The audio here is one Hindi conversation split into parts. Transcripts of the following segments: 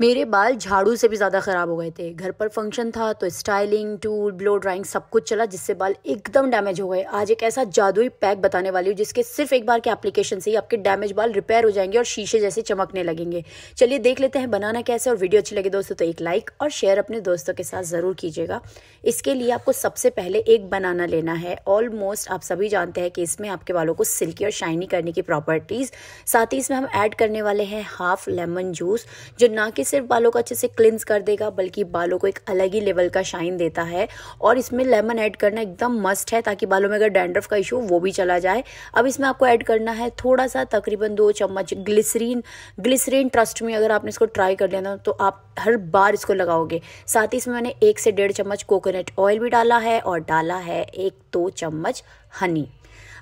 मेरे बाल झाड़ू से भी ज़्यादा ख़राब हो गए थे घर पर फंक्शन था तो स्टाइलिंग टूल ब्लो ड्राइंग सब कुछ चला जिससे बाल एकदम डैमेज हो गए आज एक ऐसा जादुई पैक बताने वाली हूँ जिसके सिर्फ एक बार के एप्लीकेशन से ही आपके डैमेज बाल रिपेयर हो जाएंगे और शीशे जैसे चमकने लगेंगे चलिए देख लेते हैं बनाना कैसे और वीडियो अच्छी लगे दोस्तों तो एक लाइक और शेयर अपने दोस्तों के साथ ज़रूर कीजिएगा इसके लिए आपको सबसे पहले एक बनाना लेना है ऑलमोस्ट आप सभी जानते हैं कि इसमें आपके बालों को सिल्की और शाइनी करने की प्रॉपर्टीज़ साथ ही इसमें हम ऐड करने वाले हैं हाफ लेमन जूस जो ना कि सिर्फ बालों को अच्छे से क्लिंस कर देगा बल्कि बालों को एक अलग ही लेवल का शाइन देता है और इसमें लेमन ऐड करना एकदम मस्ट है ताकि बालों में अगर डैंड्रफ का इशू वो भी चला जाए अब इसमें आपको ऐड करना है थोड़ा सा तकरीबन दो चम्मच ग्लिसरीन ग्लिसरीन ट्रस्ट में अगर आपने इसको ट्राई कर लेना तो आप हर बार इसको लगाओगे साथ ही इसमें मैंने एक से डेढ़ चम्मच कोकोनट ऑयल भी डाला है और डाला है एक दो चम्मच हनी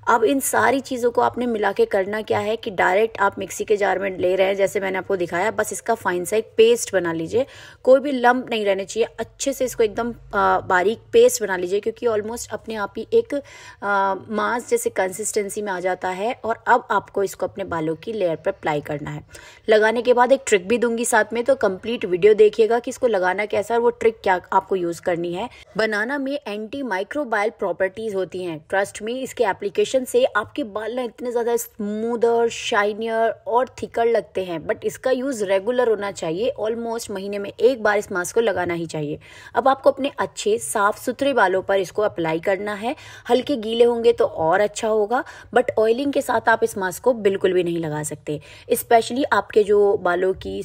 अब इन सारी चीज़ों को आपने मिला के करना क्या है कि डायरेक्ट आप मिक्सी के जार में ले रहे हैं जैसे मैंने आपको दिखाया बस इसका फाइन सा एक पेस्ट बना लीजिए कोई भी लंप नहीं रहने चाहिए अच्छे से इसको एकदम बारीक पेस्ट बना लीजिए क्योंकि ऑलमोस्ट अपने आप ही एक मांस जैसे कंसिस्टेंसी में आ जाता है और अब आपको इसको अपने बालों की लेयर पर अप्लाई करना है लगाने के बाद एक ट्रिक भी दूंगी साथ में तो कंप्लीट वीडियो देखिएगा कि इसको लगाना कैसा है वो ट्रिक क्या आपको यूज़ करनी है बनाना में एंटी माइक्रोबायल प्रॉपर्टीज़ होती हैं ट्रस्ट में इसके एप्लीकेशन फंक्शन से आपके बाल ना इतने ज़्यादा स्मूदर शाइनियर और थिकर लगते हैं बट इसका यूज़ रेगुलर होना चाहिए ऑलमोस्ट महीने में एक बार इस मास्क को लगाना ही चाहिए अब आपको अपने अच्छे साफ़ सुथरे बालों पर इसको अप्लाई करना है हल्के गीले होंगे तो और अच्छा होगा बट ऑयलिंग के साथ आप इस मास्क को बिल्कुल भी नहीं लगा सकते स्पेशली आपके जो बालों की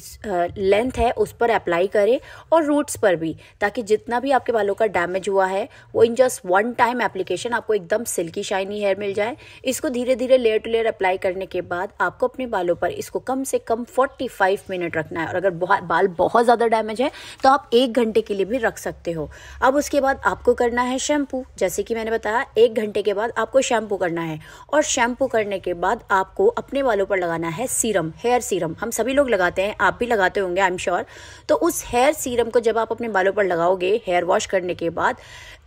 लेंथ है उस पर अप्लाई करें और रूट्स पर भी ताकि जितना भी आपके बालों का डैमेज हुआ है वो इन जस्ट वन टाइम एप्लीकेशन आपको एकदम सिल्की शाइनी हेयर मिल जाए जाए इसको धीरे धीरे लेयर टू लेयर अप्लाई करने के बाद आपको अपने बालों पर इसको कम से कम 45 मिनट रखना है और अगर बाल बहुत ज़्यादा डैमेज है तो आप एक घंटे के लिए भी रख सकते हो अब उसके बाद आपको करना है शैम्पू जैसे कि मैंने बताया एक घंटे के बाद आपको शैम्पू करना है और शैम्पू करने के बाद आपको अपने बालों पर लगाना है सीरम हेयर सीरम हम सभी लोग लगाते हैं आप भी लगाते होंगे आई एम श्योर तो उस हेयर सीरम को जब आप अपने बालों पर लगाओगे हेयर वॉश करने के बाद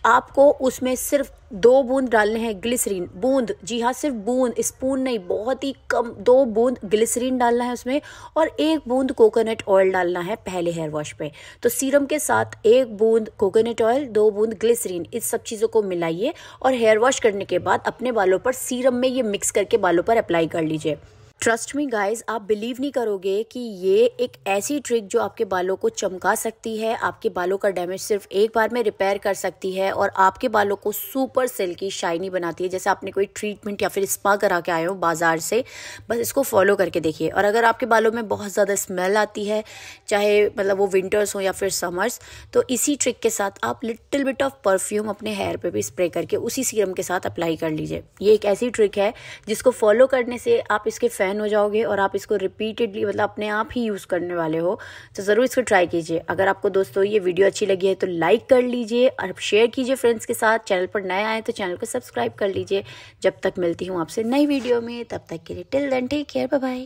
आपको उसमें सिर्फ दो बूंद डालने हैं ग्लिसरीन बूंद जी हाँ सिर्फ बूंद स्पून नहीं बहुत ही कम दो बूंद ग्लिसरीन डालना है उसमें और एक बूंद कोकोनट ऑयल डालना है पहले हेयर वॉश पे तो सीरम के साथ एक बूंद कोकोनट ऑयल दो बूंद ग्लिसरीन इस सब चीज़ों को मिलाइए और हेयर वॉश करने के बाद अपने बालों पर सीरम में ये मिक्स करके बालों पर अप्लाई कर लीजिए ट्रस्ट मी गाइस आप बिलीव नहीं करोगे कि ये एक ऐसी ट्रिक जो आपके बालों को चमका सकती है आपके बालों का डैमेज सिर्फ एक बार में रिपेयर कर सकती है और आपके बालों को सुपर सिल्की शाइनी बनाती है जैसे आपने कोई ट्रीटमेंट या फिर स्पा करा के आए हो बाजार से बस इसको फॉलो करके देखिए और अगर आपके बालों में बहुत ज़्यादा स्मेल आती है चाहे मतलब वो विंटर्स हों या फिर समर्स तो इसी ट्रिक के साथ आप लिटिल बिट ऑफ परफ्यूम अपने हेयर पर भी स्प्रे करके उसी सीरम के साथ अप्लाई कर लीजिए ये एक ऐसी ट्रिक है जिसको फॉलो करने से आप इसके फ़ैन हो जाओगे और आप इसको रिपीटेडली मतलब अपने आप ही यूज़ करने वाले हो तो ज़रूर इसको ट्राई कीजिए अगर आपको दोस्तों ये वीडियो अच्छी लगी है तो लाइक कर लीजिए और शेयर कीजिए फ्रेंड्स के साथ चैनल पर नए आए तो चैनल को सब्सक्राइब कर लीजिए जब तक मिलती हूँ आपसे नई वीडियो में तब तक के लिए till then take care bye